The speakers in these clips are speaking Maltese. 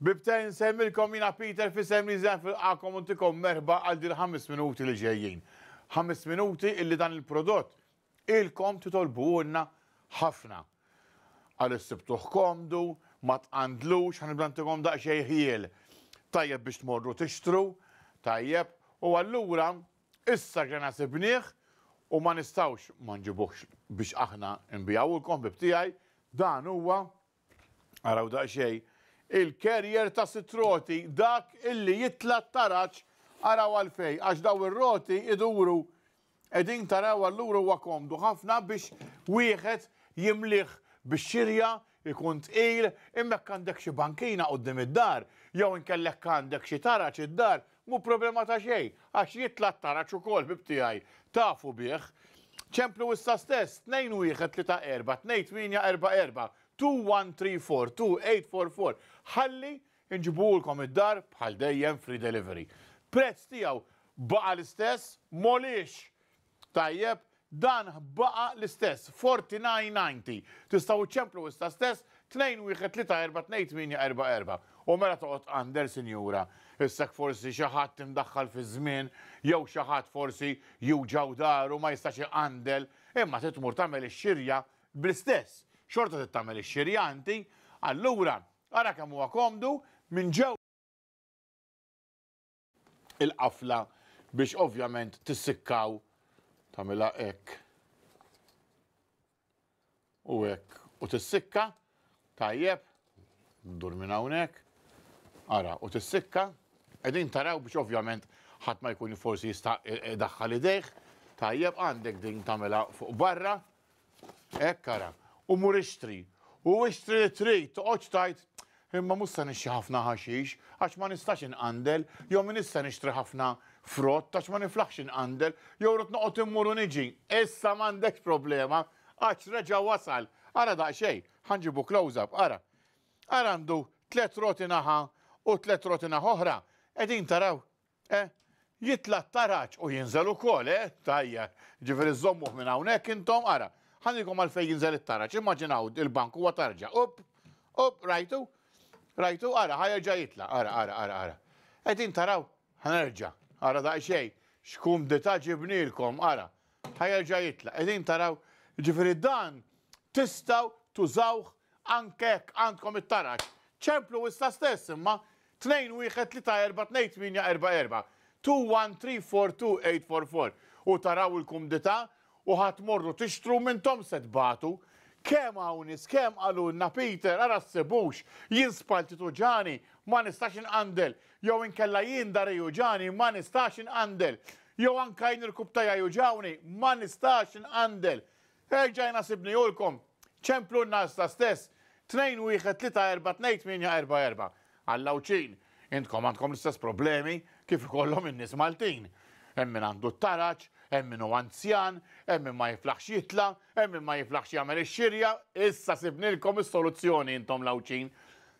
Bibta semmilkom jina Peter fi semmi zen fil untikom merba għal din 5 minuti li ġejjin. 5 minuti illi dan il-prodott ilkom titolbu għunna ħafna. Għal s-sibtuħ komdu, ma tqandlux, għan iblantikom daqxej ħiel. Tajjeb biex tmorru tixtru, tajjeb, u għallura issa ġena sibniħ u ma nistawx ma nġibuħx biex aħna nbijaw il-kom bibtijaj, dan huwa għaraw daqxej il-kerjer ta' sitroti dak illi jitla taraċ għaraw għalfej, għax daw ir-roti iduru edin taraw għalluru għakomdu ħafna biex wieħed jimliħ biex xirja ikun il imma kandek xi bankina qoddim id-dar, jew inkellek għandek xi taraċ id-dar, mu problema ta' xej, għax jitla taraċ ukoll bibtijaj, tafu bieħ. ċemplu issa stess, 2 1 3 4, nejt minja erba erba, 2-1-3-4-2-8-4-4. Ħalli nġibulkom id-dar bħal dejjem free delivery. Prezz tijaw baqa l-istess, molix. Tajjeb, dan baqa l-istess, 49.90. Tistaw ċemplu ista stess, 2 3 4 2 8 4 4 U mela toqgħod għander sinjura, issek forsi xaħat ħadd fi zmin, jew xaħat ħadd forsi juġaw daru ma jistaxi għandel, imma titmur tagħmel ix-xirja bl-istess xorta tittamel ix-xirjanti, allura ara kemm huwa minn ġew il-qafla biex ovvjament tissikkaw tagħmilha hekk u hekk u tissikka tajjeb dur minn hawnhekk ara u tissikka qegħdin taraw biex ovvjament ħadd ma jkun forsi jista' daħħal idejh tajjeb għandek din tagħmilha fuq barra hekk ara u mur ixtri. U ixtri li tri, toqoċ tajt imma musta nixxi ħafna ħaxix għax ma nistax inqandel, jew ma nista' nixtri ħafna frott għax ma niflaħx inqandel, jew rrid noqot immur u niġi. Issa m'għandekx problema għax reġa' wasal. Ara daqsxejn, ħanġibu close-up, ara. Ara għandu tlet roti naħa u tlet roti oħra. Edin taraw, eh, jitla taraċ u jinżel u kol, eh, tajja, ġifir iż-zommuħ minn hawnhekk intom, għara ħanikom għalfej jinżel it-taraċ, immaġinaw il banku għu tarġa, up, up, rajtu, rajtu, għara, ħajja jitla, għara, għara, għara, għara. Għedin taraw, ħanerġa, għara da' xej, xkum dita ġibnilkom, għara, ħajja jitla, għedin taraw, ġifri dan, tistaw tużawħ ankek għandkom it-taraċ. ċemplu issa stess imma 2-1-3-4-2-8-4-4 2-1-3-4-2-8-4-4 u taraw il-kumdita u morru tixtru minn tom setbatu. Kem għawnis, kem għalunna Peter, għara s-sebux, jinspalti tuġani, ma nistax għandel, jow inkella jindar juġani, ma nistax għandel, jow anka jinirkub ju juġawni, ma nistax inqandel. s sibni julkom, ċemplu n-nasta stess, 2 1 3 4 2 8 4 4 għallawċin. Intkom għandkom l-istess problemi kif ikollhom in-nies Maltin. Emmin għandu t-taraċ, hemm u anzjan, hemm min ma jiflaħx jitla, hemm min ma jiflaħx jagħmel ix-xirja, issa sibnilkom is-soluzzjoni intom lawċin.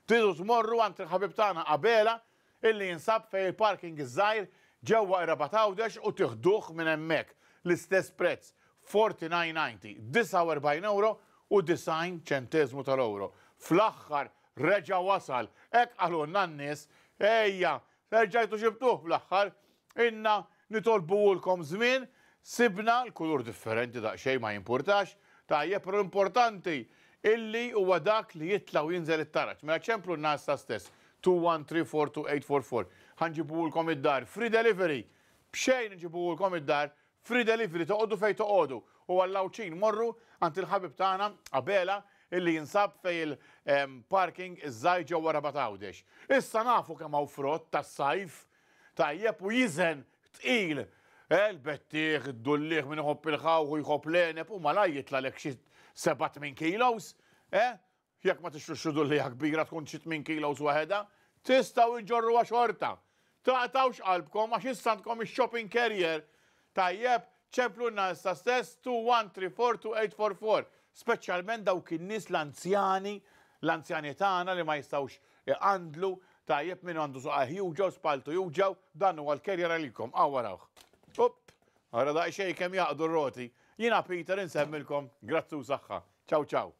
Tidu tmorru għant il-ħabib tagħna qabela illi jinsab fej il-parking iż-żgħir ġewwa għawdex u tiħduħ minn hemmhekk l-istess prezz 49.90, 49 euro u 90 ċentezmu tal-euro. Fl-aħħar reġa wasal, ek għalu nannis, ejja, reġajtu ġibtuħ fl-aħħar, inna nitolbu ulkom zmin Sibna l-kulur differenti da' xej ma jimportax, tajjeb l importanti illi huwa dak li jitla u jinżel it-taraċ. Mela ċemplu n-nas ta' stess 213428444. Ħanġibu l-kom id-dar free delivery. Bxejn nġibu l-kom id-dar free delivery toqodu fej toqodu. U għallawċin morru għant il-ħabib tagħna qabela illi jinsab fej il-parking iż-żajġa wara batawdex. Issa nafu kemm hawn frott tas-sajf tajjeb u jizen tqil El-bettiħ, id-dulliħ minn uħob il-ħaw, u jħob l-enep, u malaj l-ek xie sebat minn kilos, eh? Jek ma t-iċtu xudu li għakbira tkun xit minn kilos waħeda, tistaw iġorru għaxorta. Taqtaw xalbkom, għax istantkom il-shopping carrier, tajjeb, ċemplu na sta stess 2-1-3-4-2-8-4-4. Specialment daw kinnis l-anzjani, l-anzjani tana li ma jistawx għandlu, tajjeb minn għandu suqa ħiuġaw, spaltu ħiuġaw, dannu għal carrier għalikom għawaraw. Għara daqxej kem jaqdu r-roti. Jina Peter, nsemmilkom. Grazzu saħħa. Ciao, ciao.